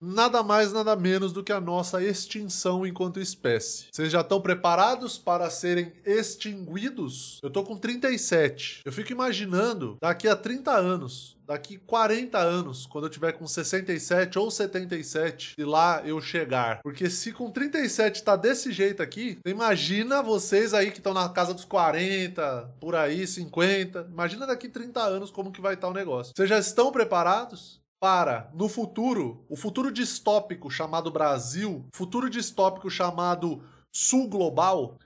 nada mais, nada menos do que a nossa extinção enquanto espécie. Vocês já estão preparados para serem extinguidos? Eu tô com 37. Eu fico imaginando daqui a 30 anos. Daqui 40 anos, quando eu tiver com 67 ou 77, e lá eu chegar. Porque se com 37 tá desse jeito aqui, imagina vocês aí que estão na casa dos 40, por aí, 50. Imagina daqui 30 anos como que vai estar tá o negócio. Vocês já estão preparados? para, no futuro, o futuro distópico chamado Brasil, futuro distópico chamado Sul Global,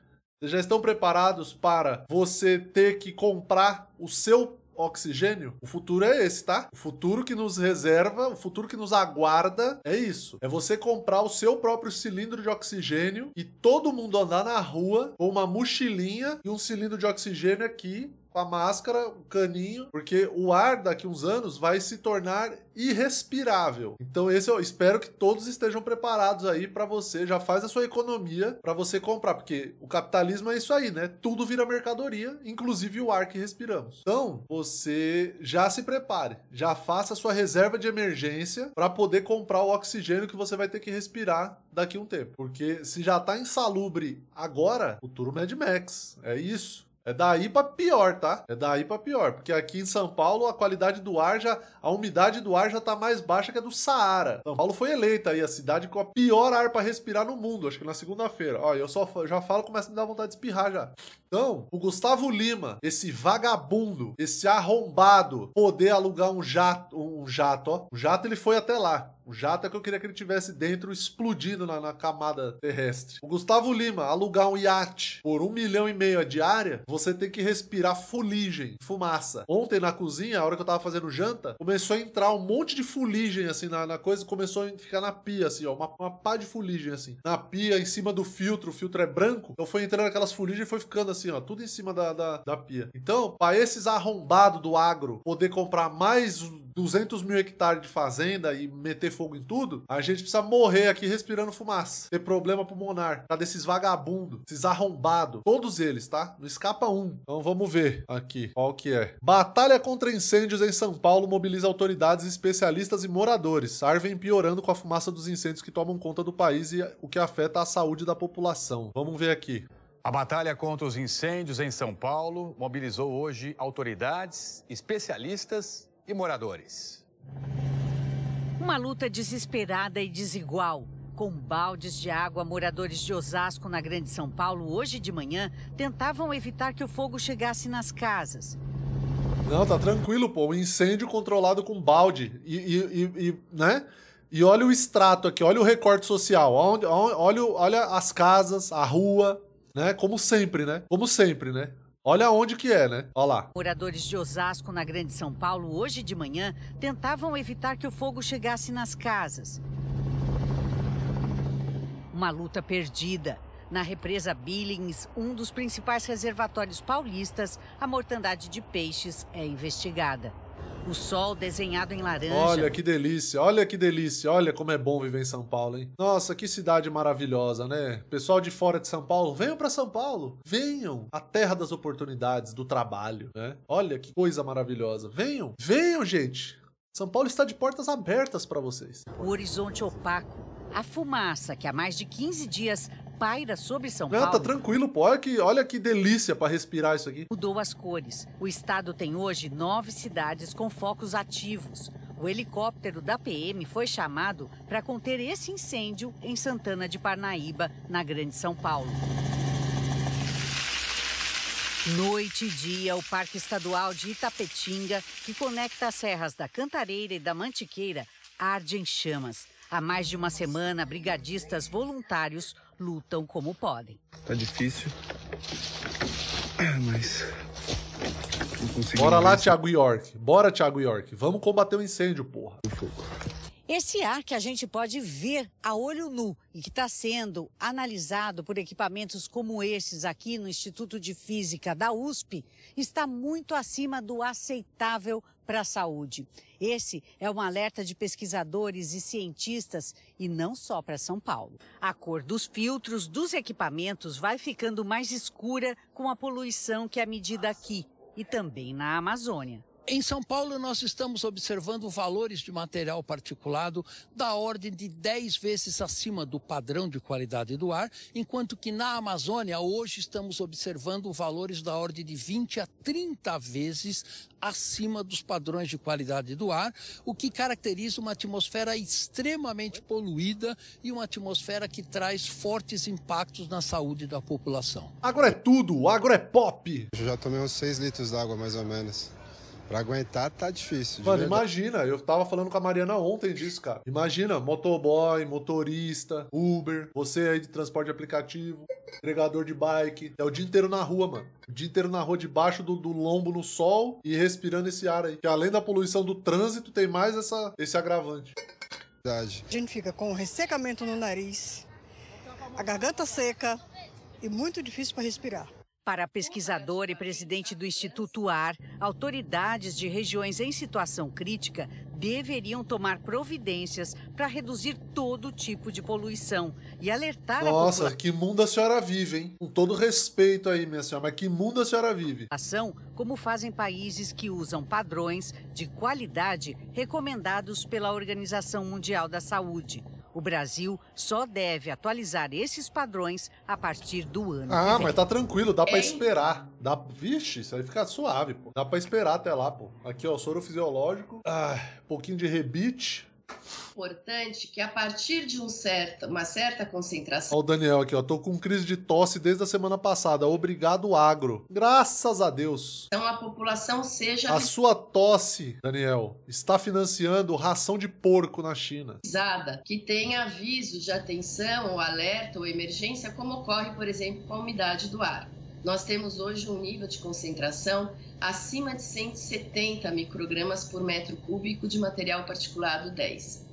vocês já estão preparados para você ter que comprar o seu oxigênio? O futuro é esse, tá? O futuro que nos reserva, o futuro que nos aguarda é isso. É você comprar o seu próprio cilindro de oxigênio e todo mundo andar na rua com uma mochilinha e um cilindro de oxigênio aqui com a máscara, o caninho, porque o ar daqui uns anos vai se tornar irrespirável. Então esse eu espero que todos estejam preparados aí para você, já faz a sua economia para você comprar, porque o capitalismo é isso aí, né? Tudo vira mercadoria, inclusive o ar que respiramos. Então, você já se prepare, já faça a sua reserva de emergência para poder comprar o oxigênio que você vai ter que respirar daqui um tempo, porque se já tá insalubre agora, futuro Mad é Max. É isso. É daí para pior, tá? É daí para pior, porque aqui em São Paulo a qualidade do ar já, a umidade do ar já tá mais baixa que a do Saara. São Paulo foi eleita aí a cidade com a pior ar para respirar no mundo, acho que na segunda-feira. Ó, eu só já falo, começa a me dar vontade de espirrar já. Então, o Gustavo Lima, esse vagabundo, esse arrombado, poder alugar um jato, um jato, ó. O jato ele foi até lá. Um jato é que eu queria que ele tivesse dentro explodindo na, na camada terrestre. O Gustavo Lima, alugar um iate por um milhão e meio a diária, você tem que respirar fuligem, fumaça. Ontem na cozinha, a hora que eu tava fazendo janta, começou a entrar um monte de fuligem assim na, na coisa, começou a ficar na pia, assim, ó, uma, uma pá de fuligem assim. Na pia, em cima do filtro, o filtro é branco, então foi entrando aquelas fuligem e foi ficando assim, ó, tudo em cima da, da, da pia. Então, para esses arrombados do agro poder comprar mais 200 mil hectares de fazenda e meter fogo em tudo, a gente precisa morrer aqui respirando fumaça, ter problema pulmonar, tá desses vagabundo, esses arrombados. todos eles, tá? Não escapa um. Então vamos ver aqui qual que é. Batalha contra incêndios em São Paulo mobiliza autoridades, especialistas e moradores. Ar vem piorando com a fumaça dos incêndios que tomam conta do país e o que afeta a saúde da população. Vamos ver aqui. A batalha contra os incêndios em São Paulo mobilizou hoje autoridades, especialistas e moradores. Uma luta desesperada e desigual. Com baldes de água, moradores de Osasco, na Grande São Paulo, hoje de manhã, tentavam evitar que o fogo chegasse nas casas. Não, tá tranquilo, pô. Um incêndio controlado com balde. E, e, e, e né? E olha o extrato aqui, olha o recorte social. Olha, olha, olha as casas, a rua, né? Como sempre, né? Como sempre, né? Olha onde que é, né? Olha lá. Moradores de Osasco, na Grande São Paulo, hoje de manhã, tentavam evitar que o fogo chegasse nas casas. Uma luta perdida. Na represa Billings, um dos principais reservatórios paulistas, a mortandade de peixes é investigada. O sol desenhado em laranja. Olha que delícia, olha que delícia, olha como é bom viver em São Paulo, hein? Nossa, que cidade maravilhosa, né? Pessoal de fora de São Paulo, venham para São Paulo, venham, a terra das oportunidades, do trabalho, né? Olha que coisa maravilhosa, venham, venham, gente. São Paulo está de portas abertas para vocês. O horizonte opaco, a fumaça que há mais de 15 dias paira sobre São Não, tá Paulo. Tá tranquilo, pô. Olha que, olha que delícia para respirar isso aqui. Mudou as cores. O estado tem hoje nove cidades com focos ativos. O helicóptero da PM foi chamado para conter esse incêndio em Santana de Parnaíba, na Grande São Paulo. Noite e dia, o Parque Estadual de Itapetinga, que conecta as serras da Cantareira e da Mantiqueira, arde em chamas. Há mais de uma semana, brigadistas voluntários lutam como podem. Tá difícil, mas Bora lá, Thiago York. Bora, Thiago York. Vamos combater o incêndio, porra. O fogo. Esse ar que a gente pode ver a olho nu e que está sendo analisado por equipamentos como esses aqui no Instituto de Física da USP está muito acima do aceitável para a saúde. Esse é um alerta de pesquisadores e cientistas e não só para São Paulo. A cor dos filtros dos equipamentos vai ficando mais escura com a poluição que é medida aqui e também na Amazônia. Em São Paulo, nós estamos observando valores de material particulado da ordem de 10 vezes acima do padrão de qualidade do ar, enquanto que na Amazônia, hoje, estamos observando valores da ordem de 20 a 30 vezes acima dos padrões de qualidade do ar, o que caracteriza uma atmosfera extremamente poluída e uma atmosfera que traz fortes impactos na saúde da população. Agro é tudo, agro é pop! Eu já tomei uns 6 litros d'água, mais ou menos. Pra aguentar tá difícil. Mano, imagina, eu tava falando com a Mariana ontem disso, cara. Imagina, motoboy, motorista, Uber, você aí de transporte aplicativo, entregador de bike. É o dia inteiro na rua, mano. O dia inteiro na rua, debaixo do, do lombo no sol e respirando esse ar aí. Que além da poluição do trânsito, tem mais essa, esse agravante. Verdade. A gente fica com ressecamento no nariz, a garganta seca e muito difícil para respirar. Para pesquisador e presidente do Instituto AR, autoridades de regiões em situação crítica deveriam tomar providências para reduzir todo tipo de poluição e alertar Nossa, a população. Nossa, que mundo a senhora vive, hein? Com todo respeito aí, minha senhora, mas que mundo a senhora vive. Ação como fazem países que usam padrões de qualidade recomendados pela Organização Mundial da Saúde. O Brasil só deve atualizar esses padrões a partir do ano. Ah, mas tá tranquilo, dá para esperar. Dá, vixe, isso aí fica suave, pô. Dá para esperar até lá, pô. Aqui, ó, soro fisiológico, ah, pouquinho de rebite, importante que a partir de um certo, uma certa concentração. Olha o Daniel aqui, ó, tô com crise de tosse desde a semana passada. Obrigado, agro. Graças a Deus. Então a população seja. A sua tosse, Daniel, está financiando ração de porco na China. Que tenha avisos de atenção, ou alerta, ou emergência, como ocorre, por exemplo, com a umidade do ar. Nós temos hoje um nível de concentração acima de 170 microgramas por metro cúbico de material particulado 10.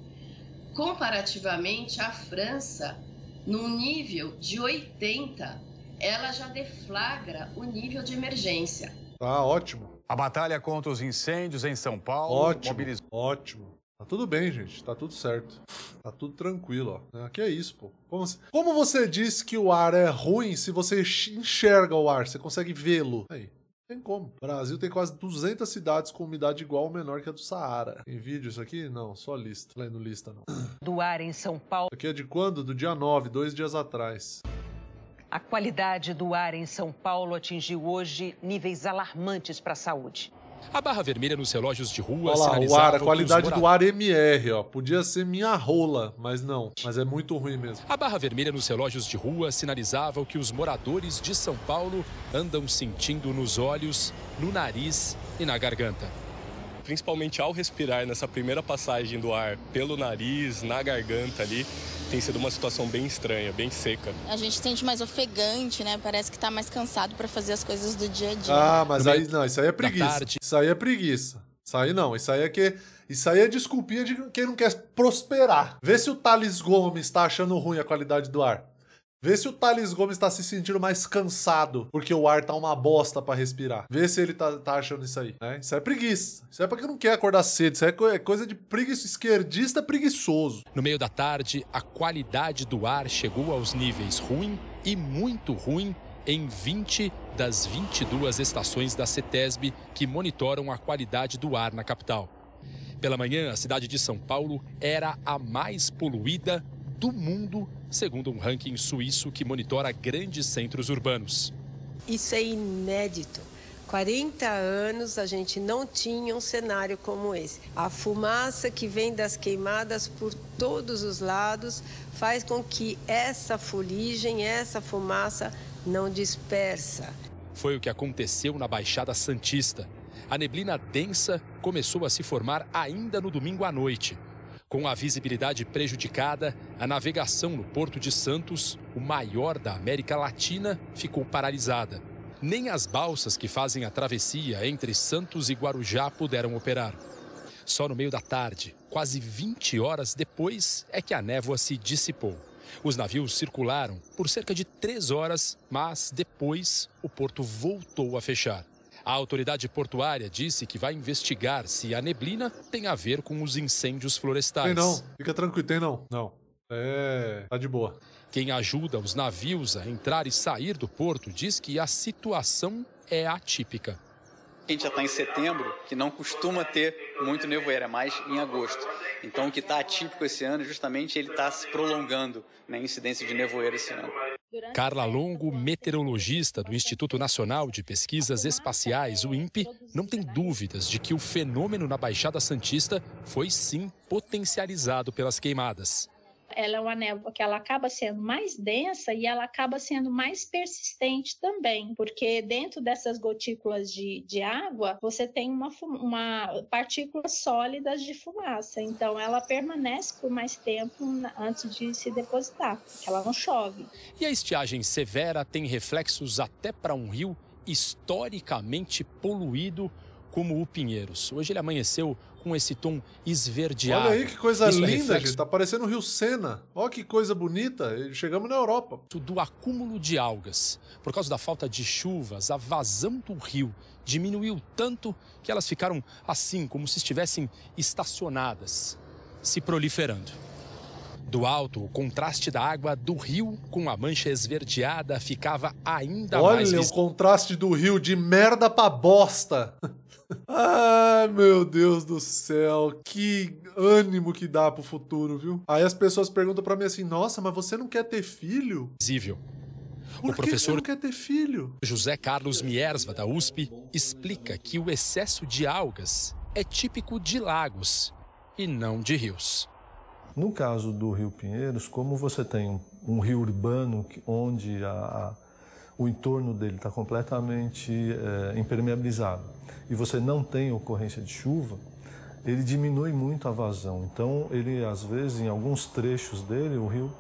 Comparativamente à França, num nível de 80, ela já deflagra o nível de emergência. Tá ah, ótimo. A batalha contra os incêndios em São Paulo ótimo, mobilizou. Ótimo. Tá tudo bem, gente. Tá tudo certo. Tá tudo tranquilo, ó. Aqui é, é isso, pô. Como, assim? Como você diz que o ar é ruim se você enxerga o ar? Você consegue vê-lo? Aí. Tem como. O Brasil tem quase 200 cidades com umidade igual ou menor que a do Saara. Tem vídeo isso aqui? Não, só lista. Lendo lista, não. Do ar em São Paulo. Isso aqui é de quando? Do dia 9, dois dias atrás. A qualidade do ar em São Paulo atingiu hoje níveis alarmantes para a saúde. A barra vermelha nos relógios de rua Olha lá, o ar, a qualidade do ar MR, ó. Podia ser minha rola, mas não. Mas é muito ruim mesmo. A barra vermelha nos relógios de rua sinalizava o que os moradores de São Paulo andam sentindo nos olhos, no nariz e na garganta. Principalmente ao respirar nessa primeira passagem do ar pelo nariz, na garganta ali, tem sido uma situação bem estranha, bem seca. A gente sente mais ofegante, né? Parece que tá mais cansado para fazer as coisas do dia a dia. Ah, mas aí não, isso aí é preguiça. Isso aí é preguiça. Isso aí não, isso aí é que. Isso aí é desculpinha de quem não quer prosperar. Vê se o Thales Gomes tá achando ruim a qualidade do ar. Vê se o Thales Gomes tá se sentindo mais cansado, porque o ar tá uma bosta para respirar. Vê se ele tá, tá achando isso aí, né? Isso é preguiça. Isso é porque não quer acordar cedo. Isso é, é coisa de preguiça esquerdista preguiçoso. No meio da tarde, a qualidade do ar chegou aos níveis ruim e muito ruim em 20 das 22 estações da CETESB que monitoram a qualidade do ar na capital. Pela manhã, a cidade de São Paulo era a mais poluída do mundo, segundo um ranking suíço que monitora grandes centros urbanos. Isso é inédito. 40 anos a gente não tinha um cenário como esse. A fumaça que vem das queimadas por todos os lados faz com que essa fuligem, essa fumaça não dispersa. Foi o que aconteceu na Baixada Santista. A neblina densa começou a se formar ainda no domingo à noite com a visibilidade prejudicada, a navegação no Porto de Santos, o maior da América Latina, ficou paralisada. Nem as balsas que fazem a travessia entre Santos e Guarujá puderam operar. Só no meio da tarde, quase 20 horas depois, é que a névoa se dissipou. Os navios circularam por cerca de três horas, mas depois o porto voltou a fechar. A autoridade portuária disse que vai investigar se a neblina tem a ver com os incêndios florestais. Tem não, fica tranquilo, tem não. Não. É, tá de boa. Quem ajuda os navios a entrar e sair do porto diz que a situação é atípica a gente já está em setembro, que não costuma ter muito nevoeiro, é mais em agosto. Então, o que está atípico esse ano, justamente, ele está se prolongando na né, incidência de nevoeiro esse ano. Carla Longo, meteorologista do Instituto Nacional de Pesquisas Espaciais, o INPE, não tem dúvidas de que o fenômeno na Baixada Santista foi sim potencializado pelas queimadas ela é uma névoa que ela acaba sendo mais densa e ela acaba sendo mais persistente também, porque dentro dessas gotículas de, de água você tem uma, uma partícula sólidas de fumaça, então ela permanece por mais tempo antes de se depositar, porque ela não chove. E a estiagem severa tem reflexos até para um rio historicamente poluído como o Pinheiros. Hoje ele amanheceu com esse tom esverdeado. Olha aí que coisa Isso é linda, é gente. Tá parecendo o Rio Sena. Olha que coisa bonita. Chegamos na Europa. Do acúmulo de algas. Por causa da falta de chuvas, a vazão do rio diminuiu tanto que elas ficaram assim, como se estivessem estacionadas, se proliferando. Do alto, o contraste da água do rio com a mancha esverdeada ficava ainda Olha, mais. Olha o contraste do rio de merda pra bosta. Ai, meu Deus do céu, que ânimo que dá pro futuro, viu? Aí as pessoas perguntam para mim assim: "Nossa, mas você não quer ter filho?" Visível. Por o professor quer ter filho? José Carlos Miersva da USP explica que o excesso de algas é típico de lagos e não de rios. No caso do Rio Pinheiros, como você tem um, um rio urbano que, onde a, a o entorno dele está completamente é, impermeabilizado e você não tem ocorrência de chuva, ele diminui muito a vazão. Então, ele às vezes, em alguns trechos dele, o rio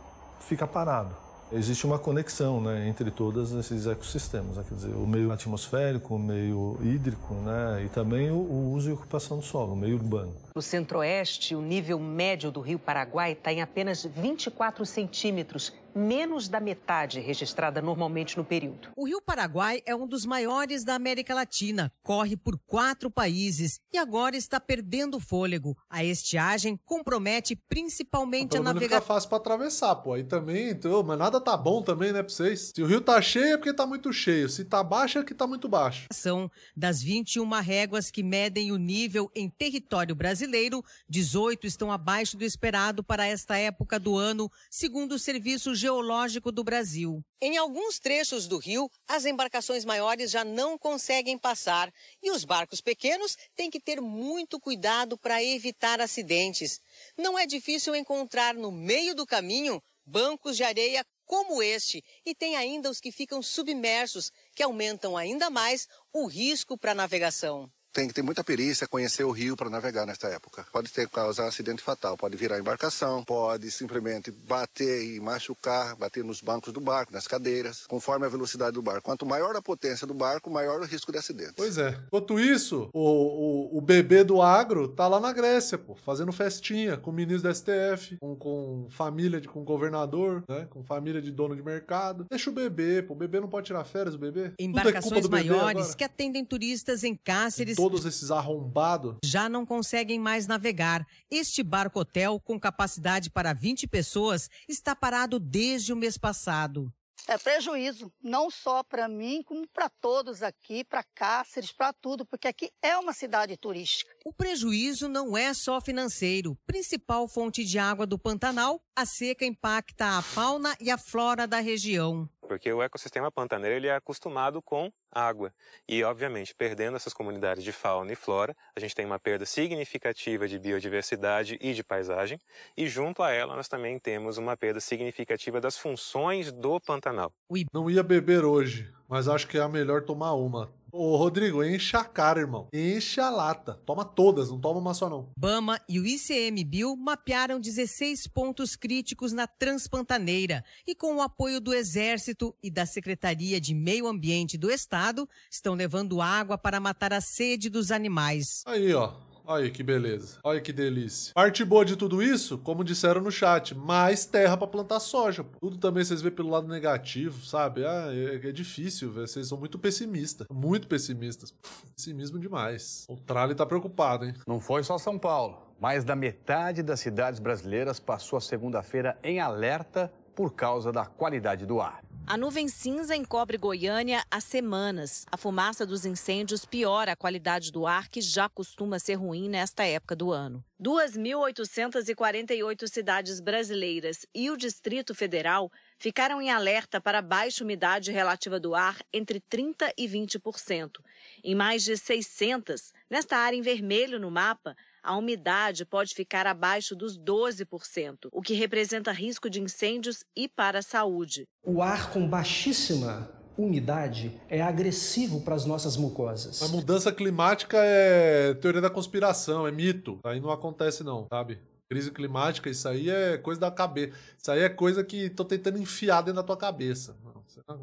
fica parado existe uma conexão né, entre todos esses ecossistemas, né? quer dizer, o meio atmosférico, o meio hídrico né, e também o, o uso e ocupação do solo, o meio urbano. No centro-oeste, o nível médio do rio Paraguai está em apenas 24 centímetros menos da metade registrada normalmente no período. O Rio Paraguai é um dos maiores da América Latina, corre por quatro países e agora está perdendo fôlego. A estiagem compromete principalmente a navegação. Fica fácil para atravessar, pô. Aí também, então, mas nada tá bom também, né, para vocês. Se o rio tá cheio é porque tá muito cheio, se tá baixo é que tá muito baixo. São das 21 réguas que medem o nível em território brasileiro, 18 estão abaixo do esperado para esta época do ano, segundo o Serviço Geológico Geológico do Brasil. Em alguns trechos do rio, as embarcações maiores já não conseguem passar e os barcos pequenos têm que ter muito cuidado para evitar acidentes. Não é difícil encontrar no meio do caminho bancos de areia como este e tem ainda os que ficam submersos, que aumentam ainda mais o risco para a navegação tem que ter muita perícia, conhecer o rio para navegar nesta época. Pode ter causar acidente fatal, pode virar embarcação, pode simplesmente bater e machucar, bater nos bancos do barco, nas cadeiras, conforme a velocidade do barco. Quanto maior a potência do barco, maior o risco de acidente. Pois é. Enquanto isso, o, o, o bebê do agro tá lá na Grécia, pô, fazendo festinha com o ministro da STF, com, com família, de, com governador, né, com família de dono de mercado. Deixa o bebê, pô, o bebê não pode tirar férias, o bebê. É Embarcações é maiores que atendem turistas em cárceres Em todos esses arrombados. Já não conseguem mais navegar. Este barco-hotel, com capacidade para 20 pessoas, está parado desde o mês passado. É prejuízo, não só para mim, como para todos aqui, para Cáceres, para tudo, porque aqui é uma cidade turística. O prejuízo não é só financeiro. Principal fonte de água do Pantanal, a seca impacta a fauna e a flora da região. Porque o ecossistema pantaneiro ele é acostumado com água. E, obviamente, perdendo essas comunidades de fauna e flora, a gente tem uma perda significativa de biodiversidade e de paisagem, e junto a ela nós também temos uma perda significativa das funções do Pantanal. Não ia beber hoje, mas acho que é melhor tomar uma. Ô, Rodrigo, enche a cara, irmão. Enche a lata. Toma todas, não toma uma só não. Bama e o ICMBio mapearam 16 pontos críticos na Transpantaneira e com o apoio do Exército e da Secretaria de Meio Ambiente do Estado, estão levando água para matar a sede dos animais. Aí, ó. Olha que beleza. Olha que delícia. Parte boa de tudo isso, como disseram no chat, mais terra para plantar soja. Pô. Tudo também vocês veem pelo lado negativo, sabe? Ah, é, é difícil, vocês são muito pessimistas. Muito pessimistas. Pessimismo demais. O Trali tá preocupado, hein? Não foi só São Paulo. Mais da metade das cidades brasileiras passou a segunda-feira em alerta por causa da qualidade do ar. A nuvem cinza encobre Goiânia há semanas. A fumaça dos incêndios piora a qualidade do ar, que já costuma ser ruim nesta época do ano. 2.848 cidades brasileiras e o Distrito Federal ficaram em alerta para baixa umidade relativa do ar entre 30% e 20%. Em mais de 600, nesta área em vermelho no mapa, a umidade pode ficar abaixo dos 12%, o que representa risco de incêndios e para a saúde. O ar com baixíssima umidade é agressivo para as nossas mucosas. A mudança climática é teoria da conspiração, é mito. Aí não acontece não, sabe? Crise climática, isso aí é coisa da cabeça. Isso aí é coisa que tô tentando enfiar dentro da tua cabeça.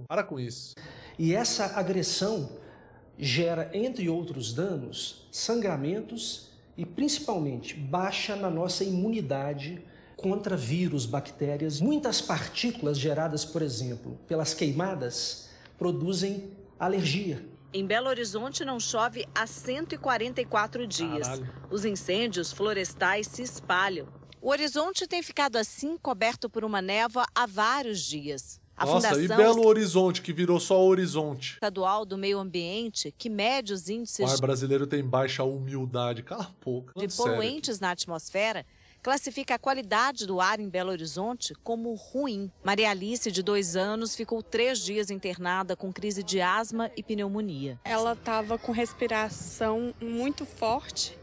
para com isso. E essa agressão gera, entre outros danos, sangramentos e principalmente baixa na nossa imunidade contra vírus, bactérias. Muitas partículas geradas, por exemplo, pelas queimadas produzem alergia. Em Belo Horizonte não chove há 144 dias. Caralho. Os incêndios florestais se espalham. O horizonte tem ficado assim coberto por uma névoa há vários dias. A Nossa, Fundação e Belo Horizonte, que virou só Horizonte. Estadual do Meio Ambiente, que mede os índices O ar brasileiro tem baixa humildade. Cala a boca. de poluentes na atmosfera, classifica a qualidade do ar em Belo Horizonte como ruim. Maria Alice, de dois anos, ficou três dias internada com crise de asma e pneumonia. Ela estava com respiração muito forte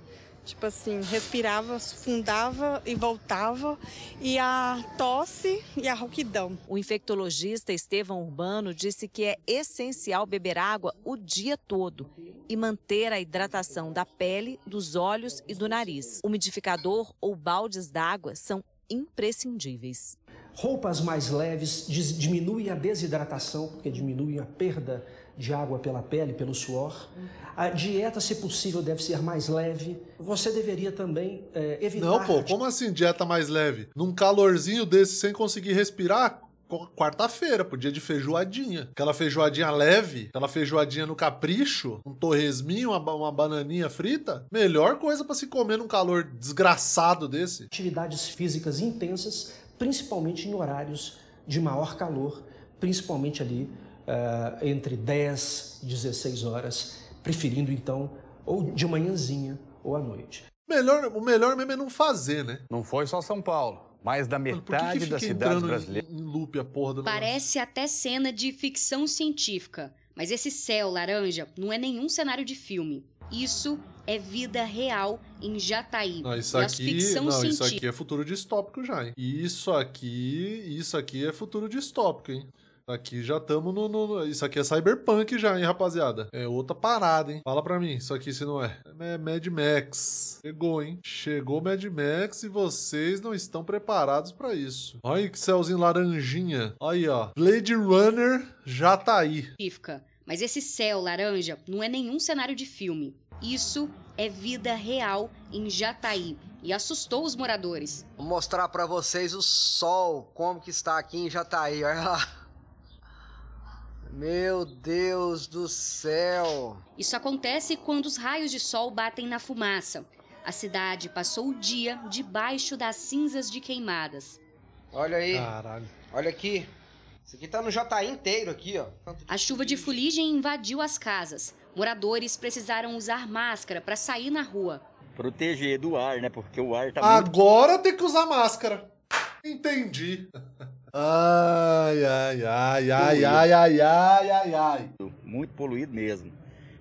Tipo assim, respirava, fundava e voltava, e a tosse e a rouquidão. O infectologista Estevão Urbano disse que é essencial beber água o dia todo e manter a hidratação da pele, dos olhos e do nariz. Umidificador ou baldes d'água são imprescindíveis. Roupas mais leves diminui a desidratação, porque diminui a perda de água pela pele, pelo suor. A dieta, se possível, deve ser mais leve. Você deveria também é, evitar. Não, pô, como assim dieta mais leve? Num calorzinho desse sem conseguir respirar? quarta-feira, pro dia de feijoadinha. Aquela feijoadinha leve, aquela feijoadinha no capricho, um torresminho, uma, uma bananinha frita. Melhor coisa para se comer num calor desgraçado desse. Atividades físicas intensas, principalmente em horários de maior calor, principalmente ali uh, entre 10 e 16 horas, preferindo então ou de manhãzinha ou à noite. Melhor, o melhor mesmo é não fazer, né? Não foi só São Paulo. Mais da metade Mano, das cidades brasileiras. Em, em loop, a porra Parece até cena de ficção científica, mas esse céu laranja não é nenhum cenário de filme. Isso é vida real em Jataí. Não, isso aqui, não, isso aqui é futuro distópico já, hein? Isso aqui, isso aqui é futuro distópico, hein? Aqui já estamos no, no, Isso aqui é cyberpunk já, hein, rapaziada? É outra parada, hein? Fala pra mim, isso aqui se não é. É Mad Max. Chegou, hein? Chegou Mad Max e vocês não estão preparados para isso. Olha que céuzinho laranjinha. Aí, ó. Blade Runner já tá aí. Fica. Mas esse céu laranja não é nenhum cenário de filme. Isso é vida real em Jataí e assustou os moradores. Vou mostrar para vocês o sol, como que está aqui em Jataí, olha lá. Meu Deus do céu! Isso acontece quando os raios de sol batem na fumaça. A cidade passou o dia debaixo das cinzas de queimadas. Olha aí. Caralho. Olha aqui. Isso aqui tá no JI inteiro aqui, ó. A chuva de fuligem invadiu as casas. Moradores precisaram usar máscara para sair na rua. Proteger do ar, né? Porque o ar tá Agora muito... tem que usar máscara. Entendi. Ai, ai, ai, ai, ai, ai, ai, ai, ai. Muito poluído mesmo.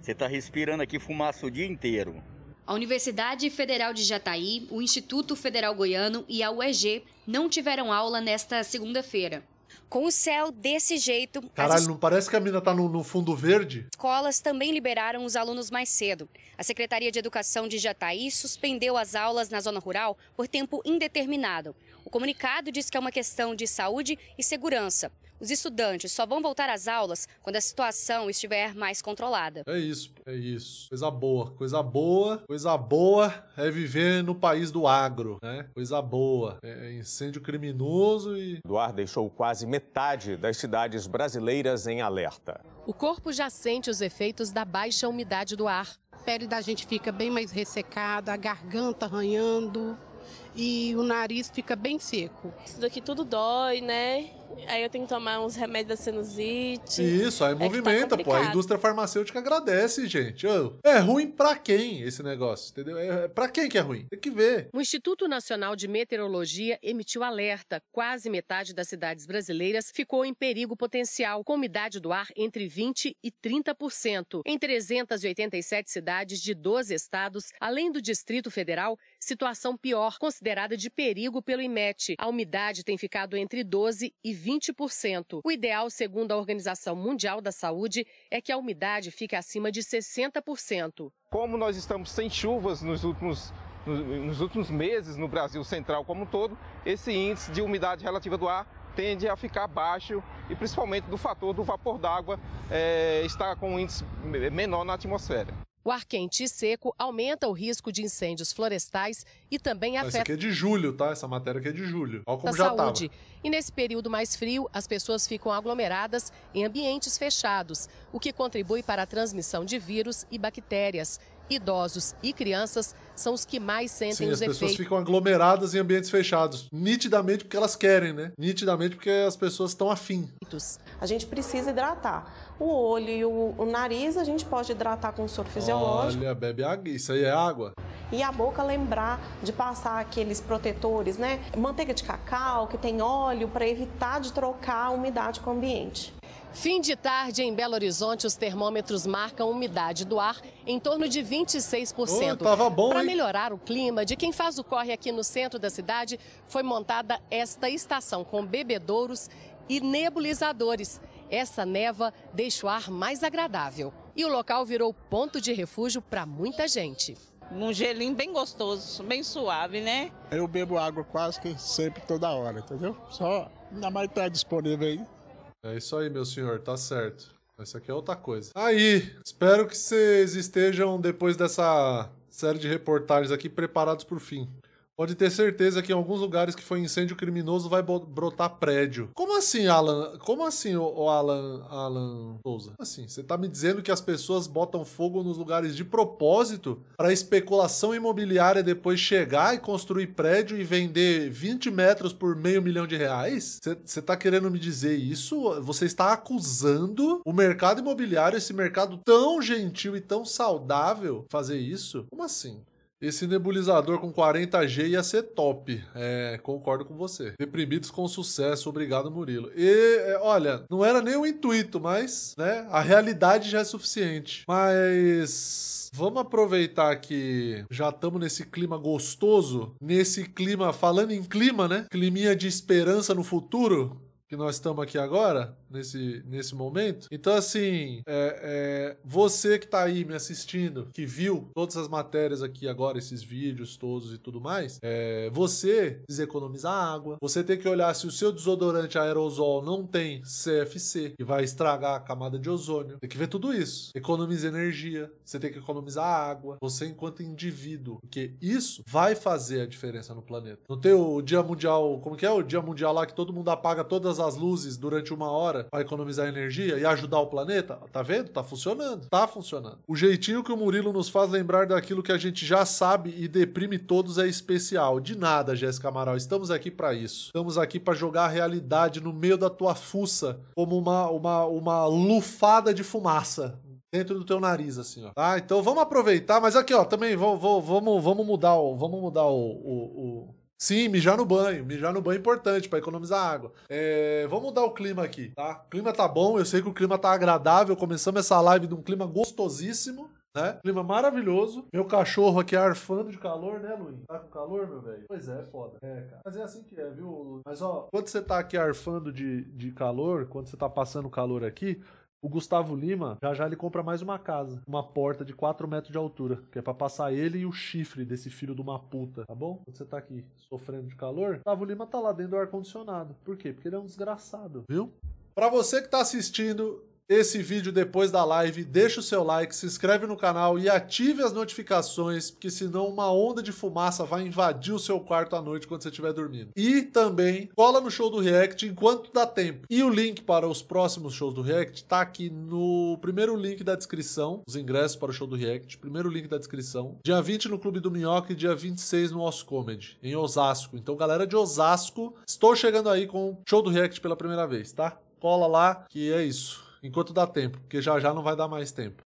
Você está respirando aqui fumaça o dia inteiro. A Universidade Federal de Jataí, o Instituto Federal Goiano e a UEG não tiveram aula nesta segunda-feira. Com o céu desse jeito. Caralho, não parece que a mina tá no, no, fundo verde? Escolas também liberaram os alunos mais cedo. A Secretaria de Educação de Jataí suspendeu as aulas na zona rural por tempo indeterminado. O comunicado diz que é uma questão de saúde e segurança. Os estudantes só vão voltar às aulas quando a situação estiver mais controlada. É isso, é isso. Coisa boa, coisa boa, coisa boa é viver no país do agro, né? Coisa boa. É incêndio criminoso e. Eduardo deixou quase metade das cidades brasileiras em alerta. O corpo já sente os efeitos da baixa umidade do ar. A pele da gente fica bem mais ressecada, a garganta arranhando, e o nariz fica bem seco. Isso daqui tudo dói, né? Aí eu tenho que tomar uns remédios da sinusite. Isso, aí é tá movimenta, tá pô. A indústria farmacêutica agradece, gente. É ruim para quem esse negócio, entendeu? É, é para quem que é ruim? Tem que ver. O Instituto Nacional de Meteorologia emitiu alerta. Quase metade das cidades brasileiras ficou em perigo potencial, com umidade do ar entre 20 e 30%. Em 387 cidades de 12 estados, além do Distrito Federal, situação pior, considerada de perigo pelo IMET. A umidade tem ficado entre 12% e 20%. O ideal, segundo a Organização Mundial da Saúde, é que a umidade fique acima de 60%. Como nós estamos sem chuvas nos últimos nos últimos meses no Brasil central como um todo, esse índice de umidade relativa do ar tende a ficar baixo e principalmente do fator do vapor d'água é, eh, estar com um índice menor na atmosfera. O ar quente e seco aumenta o risco de incêndios florestais e também afeta. Essa aqui é de julho, tá? Essa matéria aqui é de julho. Olha como da já saúde. Tava. E nesse período mais frio, as pessoas ficam aglomeradas em ambientes fechados, o que contribui para a transmissão de vírus e bactérias. Idosos e crianças são os que mais sentem Sim, os as efeitos. pessoas ficam aglomeradas em ambientes fechados, nitidamente porque elas querem, né? Nitidamente porque as pessoas estão afim a gente precisa hidratar. O olho e o, o nariz a gente pode hidratar com soro fisiológico. Olha, bebe água, isso aí é água. E a boca lembrar de passar aqueles protetores, né? Manteiga de cacau, que tem óleo, para evitar de trocar a umidade com o ambiente. Fim de tarde em Belo Horizonte, os termômetros marcam umidade do ar em torno de 26%. Oh, Para melhorar o clima de quem faz o corre aqui no centro da cidade, foi montada esta estação com bebedouros e nebulizadores. Essa neva deixa o ar mais agradável e o local virou ponto de refúgio para muita gente. Um gelinho bem gostoso, bem suave, né? Eu bebo água quase que sempre, toda hora, entendeu? Só na mais tá disponível aí. É isso aí, meu senhor, tá certo. Isso aqui é outra coisa. Aí, espero que vocês estejam, depois dessa série de reportagens aqui, preparados por fim. Pode ter certeza que em alguns lugares que foi incêndio criminoso vai brotar prédio. Como assim, Alan? Como assim, o Alan, Alan Souza? Assim, você tá me dizendo que as pessoas botam fogo nos lugares de propósito para especulação imobiliária depois chegar e construir prédio e vender 20 metros por meio milhão de reais? Você tá querendo me dizer isso? Você está acusando o mercado imobiliário, esse mercado tão gentil e tão saudável, fazer isso? Como assim? Esse nebulizador com 40G ia ser top. É, concordo com você. Deprimidos com sucesso, obrigado Murilo. E, é, olha, não era nem o intuito, mas, né, a realidade já é suficiente. Mas Vamos aproveitar que já estamos nesse clima gostoso, nesse clima, falando em clima, né? Climinha de esperança no futuro que nós estamos aqui agora nesse, nesse momento. Então, assim, é, é, você que tá aí me assistindo, que viu todas as matérias aqui agora, esses vídeos todos e tudo mais, é, você precisa economizar água, você tem que olhar se o seu desodorante aerosol não tem CFC, que vai estragar a camada de ozônio. Tem que ver tudo isso. Economiza energia, você tem que economizar água, você enquanto indivíduo, porque isso vai fazer a diferença no planeta. Não tem o Dia Mundial, como que é o Dia Mundial lá que todo mundo apaga todas as luzes durante uma hora? galera para economizar energia e ajudar o planeta? Tá vendo? Tá funcionando. Tá funcionando. O jeitinho que o Murilo nos faz lembrar daquilo que a gente já sabe e deprime todos é especial. De nada, Jéssica Amaral. Estamos aqui para isso. Estamos aqui para jogar a realidade no meio da tua fuça como uma, uma, uma lufada de fumaça dentro do teu nariz, assim, ó. Tá? Então vamos aproveitar, mas aqui, ó, também vamos, vamos, vamos mudar o. Vamos mudar o, o, o Sim, mijar no banho. Mijar no banho é importante para economizar água. É, vamos mudar o clima aqui, tá? O clima tá bom, eu sei que o clima tá agradável. Começamos essa live de um clima gostosíssimo. Né? Clima maravilhoso. Meu cachorro aqui é arfando de calor, né, Luiz? Tá com calor, meu velho? Pois é, foda. É, cara. Mas é assim que é, viu? Mas ó, quando você tá aqui arfando de, de calor, quando você tá passando calor aqui, o Gustavo Lima, já já ele compra mais uma casa, uma porta de 4 metros de altura, que é para passar ele e o chifre desse filho de uma puta, tá bom? Quando você tá aqui sofrendo de calor, Gustavo Lima tá lá dentro do ar-condicionado. Por quê? Porque ele é um desgraçado, viu? Para você que tá assistindo, esse vídeo depois da live, deixa o seu like, se inscreve no canal e ative as notificações, porque senão uma onda de fumaça vai invadir o seu quarto à noite quando você estiver dormindo. E também cola no show do React enquanto dá tempo. E o link para os próximos shows do React tá aqui no primeiro link da descrição, os ingressos para o show do React, primeiro link da descrição. Dia 20 no Clube do Minhoca e dia 26 no Os Comedy, em Osasco. Então, galera de Osasco, estou chegando aí com o show do React pela primeira vez, tá? Cola lá, que é isso enquanto dá tempo, porque já já não vai dar mais tempo.